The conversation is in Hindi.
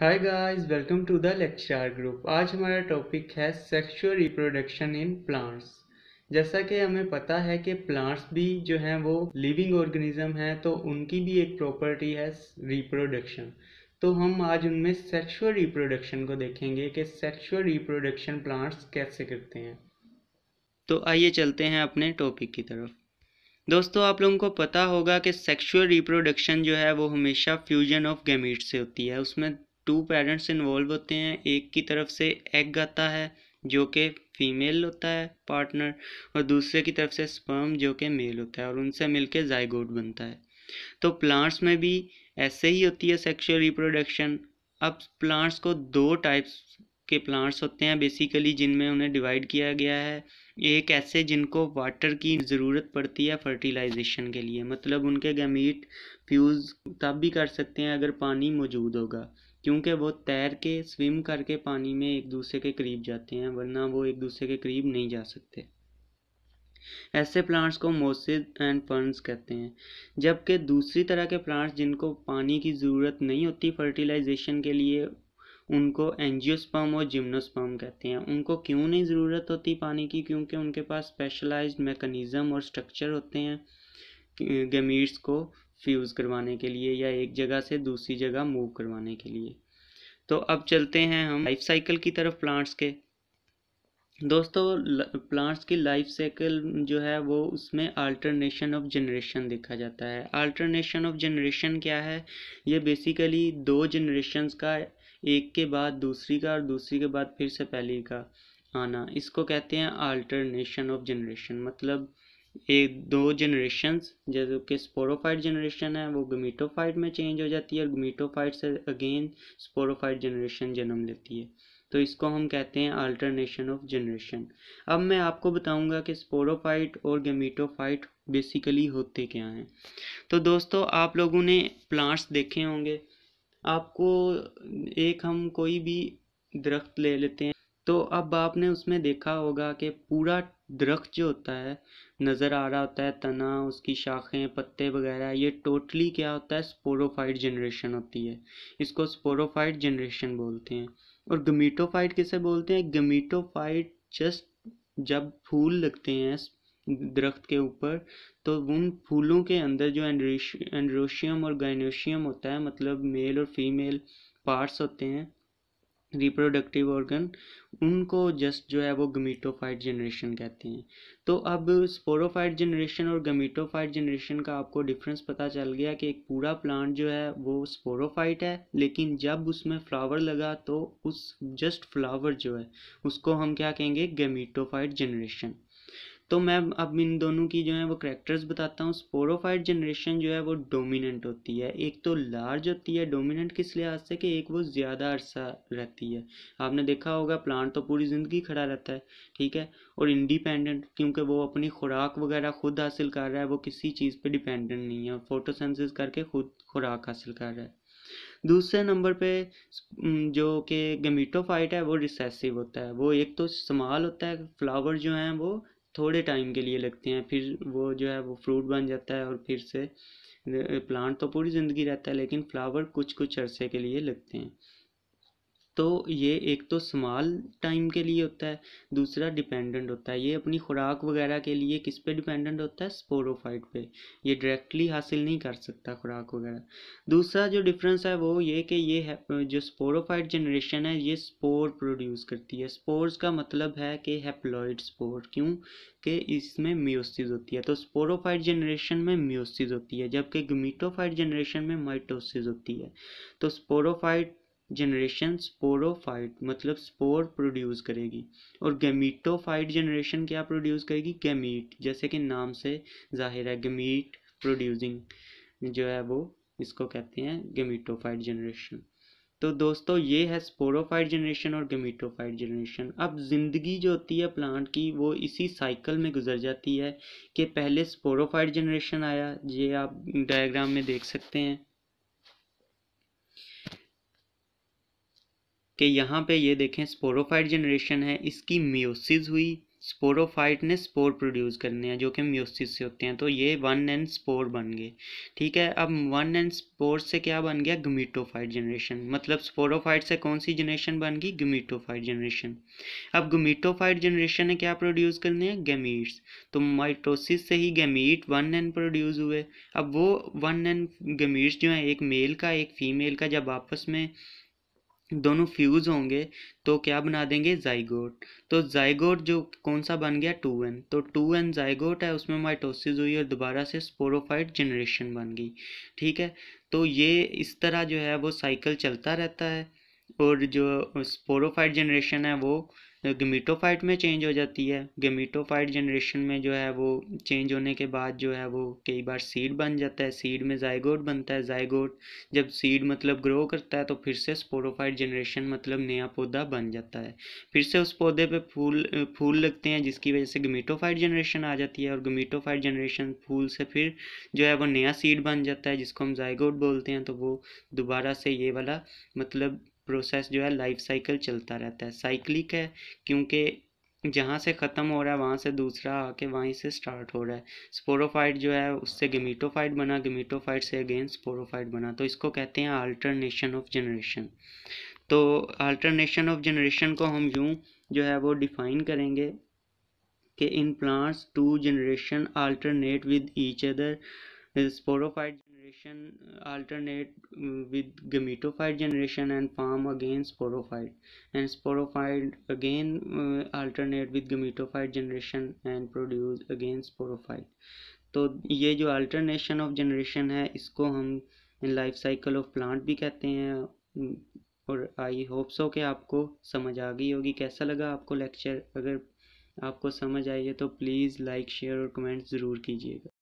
hi guys welcome to the lecture group आज हमारा टॉपिक है सेक्सुअल रिप्रोडक्शन इन प्लांट्स जैसा कि हमें पता है कि प्लांट्स भी जो हैं वो लिविंग ऑर्गेनिज्म हैं तो उनकी भी एक प्रॉपर्टी है रिप्रोडक्शन तो हम आज उनमें सेक्सुअल रिप्रोडक्शन को देखेंगे कि सेक्सुअल रिप्रोडक्शन प्लांट्स कैसे करते हैं तो आइए चलते हैं अपने टॉपिक की तरफ दोस्तों आप लोगों को पता होगा कि सेक्सुअल रिप्रोडक्शन जो है वो हमेशा फ्यूजन ऑफ गैमीट से होती है उसमें टू पेरेंट्स इन्वॉल्व होते हैं एक की तरफ से एग आता है जो कि फीमेल होता है पार्टनर और दूसरे की तरफ से स्पर्म जो कि मेल होता है और उनसे मिलके जायगोट बनता है तो प्लांट्स में भी ऐसे ही होती है सेक्शुअल रिप्रोडक्शन अब प्लांट्स को दो टाइप्स के प्लांट्स होते हैं बेसिकली जिनमें उन्हें डिवाइड किया गया है एक ऐसे जिनको वाटर की ज़रूरत पड़ती है फर्टिलाइजेशन के लिए मतलब उनके गमीट फ्यूज़ तब भी कर सकते हैं अगर पानी मौजूद होगा क्योंकि वो तैर के स्विम करके पानी में एक दूसरे के करीब जाते हैं वरना वो एक दूसरे के करीब नहीं जा सकते ऐसे प्लांट्स को मोसिड एंड फर्न्स कहते हैं जबकि दूसरी तरह के प्लांट्स जिनको पानी की ज़रूरत नहीं होती फर्टिलाइजेशन के लिए उनको एंजियोस्पर्म और जिम्नोस्पर्म कहते हैं उनको क्यों नहीं ज़रूरत होती पानी की क्योंकि उनके पास स्पेशलाइज्ड मैकेनिज़्म और स्ट्रक्चर होते हैं गमीट्स को फ्यूज़ करवाने के लिए या एक जगह से दूसरी जगह मूव करवाने के लिए तो अब चलते हैं हम लाइफ साइकिल की तरफ प्लांट्स के दोस्तों प्लांट्स की लाइफ साइकिल जो है वो उसमें अल्टरनेशन ऑफ जनरेशन देखा जाता है अल्टरनेशन ऑफ जनरेशन क्या है ये बेसिकली दो जनरेशन का एक के बाद दूसरी का और दूसरी के बाद फिर से पहली का आना इसको कहते हैं अल्टरनेशन ऑफ जनरेशन मतलब एक दो जनरेशन्स जैसे कि स्पोरोफाइट जनरेशन है वो गमीटोफाइट में चेंज हो जाती है और गमीटोफाइट से अगेन स्पोरोफाइट जनरेशन जन्म लेती है तो इसको हम कहते हैं अल्टरनेशन ऑफ जनरेशन अब मैं आपको बताऊंगा कि स्पोरोफाइट और गमीटोफाइट बेसिकली होते क्या हैं तो दोस्तों आप लोगों ने प्लांट्स देखे होंगे आपको एक हम कोई भी दरख्त ले लेते हैं तो अब आपने उसमें देखा होगा कि पूरा दरख्त जो होता है नज़र आ रहा होता है तना उसकी शाखें पत्ते वगैरह ये टोटली क्या होता है स्पोरोफाइट जनरेशन होती है इसको स्पोरोफाइट जनरेशन बोलते हैं और गमीटोफाइट किसे बोलते हैं गमीटोफाइट जस्ट जब फूल लगते हैं दरख्त के ऊपर तो उन फूलों के अंदर जो एंड्रोशियम और गाइनोशियम होता है मतलब मेल और फीमेल पार्ट्स होते हैं रिप्रोडक्टिव ऑर्गन उनको जस्ट जो है वो गमीटोफाइट जनरेशन कहते हैं तो अब स्पोरोफाइट जनरेशन और गमीटोफाइट जनरेशन का आपको डिफरेंस पता चल गया कि एक पूरा प्लांट जो है वो स्पोरोफाइट है लेकिन जब उसमें फ्लावर लगा तो उस जस्ट फ्लावर जो है उसको हम क्या कहेंगे गमीटोफाइट जनरेशन तो मैं अब इन दोनों की जो है वो करेक्टर्स बताता हूँ स्पोरोफाइट जनरेशन जो है वो डोमिनेंट होती है एक तो लार्ज होती है डोमिनेंट किस लिहाज से कि एक वो ज़्यादा अरसा रहती है आपने देखा होगा प्लांट तो पूरी ज़िंदगी खड़ा रहता है ठीक है और इंडिपेंडेंट क्योंकि वो अपनी खुराक वगैरह खुद हासिल कर रहा है वो किसी चीज़ पर डिपेंडेंट नहीं है फोटोसेंसिस करके खुद खुराक हासिल कर रहा है दूसरे नंबर पे जो कि गमीटोफाइट है वो रिसेसिव होता है वो एक तो स्मॉल होता है फ्लावर जो हैं वो थोड़े टाइम के लिए लगते हैं फिर वो जो है वो फ्रूट बन जाता है और फिर से प्लांट तो पूरी ज़िंदगी रहता है लेकिन फ्लावर कुछ कुछ अरसे के लिए लगते हैं तो ये एक तो स्मॉल टाइम के लिए होता है दूसरा डिपेंडेंट होता है ये अपनी खुराक वगैरह के लिए किस पे डिपेंडेंट होता है स्पोरोफाइट पे ये डायरेक्टली हासिल नहीं कर सकता खुराक वगैरह दूसरा जो डिफरेंस है वो ये कि ये जो स्पोरोफाइट जनरेशन है ये स्पोर प्रोड्यूस करती है स्पोर्स का मतलब है कि हैप्लॉइड स्पोर क्यों कि इसमें म्योसिस होती है तो स्पोरोफाइट जनरेशन में म्योसिस होती है जबकि गमीटोफाइट जनरेशन में माइटोसिस होती है तो स्पोरोफाइट जनरेशन स्पोरोफाइट मतलब स्पोर प्रोड्यूस करेगी और गमीटोफाइट जनरेशन क्या प्रोड्यूस करेगी गेमीट जैसे कि नाम से जाहिर है गमीट प्रोड्यूसिंग जो है वो इसको कहते हैं गमीटोफाइट जनरेशन तो दोस्तों ये है स्पोरोफाइट जनरेशन और गमीटोफाइट जनरेशन अब ज़िंदगी जो होती है प्लांट की वो इसी साइकिल में गुजर जाती है कि पहले स्पोरोफाइट जनरेशन आया ये आप डायग्राम में देख सकते हैं कि यहाँ पे ये देखें स्पोरोफाइट जनरेशन है इसकी म्योसिस हुई स्पोरोफाइट ने स्पोर प्रोड्यूस करने हैं जो कि म्योसिस से होते हैं तो ये वन एंड स्पोर बन गए ठीक है अब वन एंड स्पोर से क्या बन गया गमीटोफाइट जनरेशन मतलब स्पोरोफाइट से कौन सी जनरेशन बन गई गमीटोफाइट जनरेशन अब गमीटोफाइट जनरेशन ने क्या प्रोड्यूस करने हैं गमीट्स तो माइटोसिस से ही गमीट वन एंड प्रोड्यूस हुए अब वो वन एंड गमीट्स जो हैं एक मेल का एक फीमेल का जब आपस में दोनों फ्यूज होंगे तो क्या बना देंगे जाइगोट तो जाइगोट जो कौन सा बन गया टू एन तो टू एन जाइगोट है उसमें माइटोसिस हुई और दोबारा से स्पोरोफाइट जनरेशन बन गई ठीक है तो ये इस तरह जो है वो साइकिल चलता रहता है और जो स्पोरोफाइट जनरेशन है वो गमीटोफाइट में चेंज हो जाती है गमीटोफाइट जनरेशन में जो है वो चेंज होने के बाद जो है वो कई बार सीड बन जाता है सीड में जायगोट बनता है जायगोट जब सीड मतलब ग्रो करता है तो फिर से स्पोरोफाइट जनरेशन मतलब नया पौधा बन जाता है फिर से उस पौधे पे फूल फूल लगते हैं जिसकी वजह से गमीटोफाइट जनरेशन आ जाती है और गमीटोफाइट जनरेशन फूल से फिर जो है वो नया सीड बन जाता है जिसको हम जायगोट बोलते हैं तो वो दोबारा से ये वाला मतलब प्रोसेस जो है लाइफ साइकिल चलता रहता है साइक्लिक है क्योंकि जहाँ से ख़त्म हो रहा है वहाँ से दूसरा आके वहीं से स्टार्ट हो रहा है स्पोरोफाइट जो है उससे गमीटोफाइट बना गमीटोफाइट से अगेन स्पोरोफाइट बना तो इसको कहते हैं अल्टरनेशन ऑफ जनरेशन तो अल्टरनेशन ऑफ जनरेशन को हम यूँ जो है वो डिफाइन करेंगे कि in plants two generation alternate with each other sporophyte generation alternate with gametophyte generation and form again sporophyte and sporophyte again alternate with gametophyte generation and produce again sporophyte तो ये जो अल्टरनेशन ऑफ जनरेशन है इसको हम लाइफ साइकिल ऑफ प्लांट भी कहते हैं और आई होप सो कि आपको समझ आ गई होगी कैसा लगा आपको लेक्चर अगर आपको समझ आई है तो प्लीज़ लाइक शेयर और कमेंट ज़रूर कीजिएगा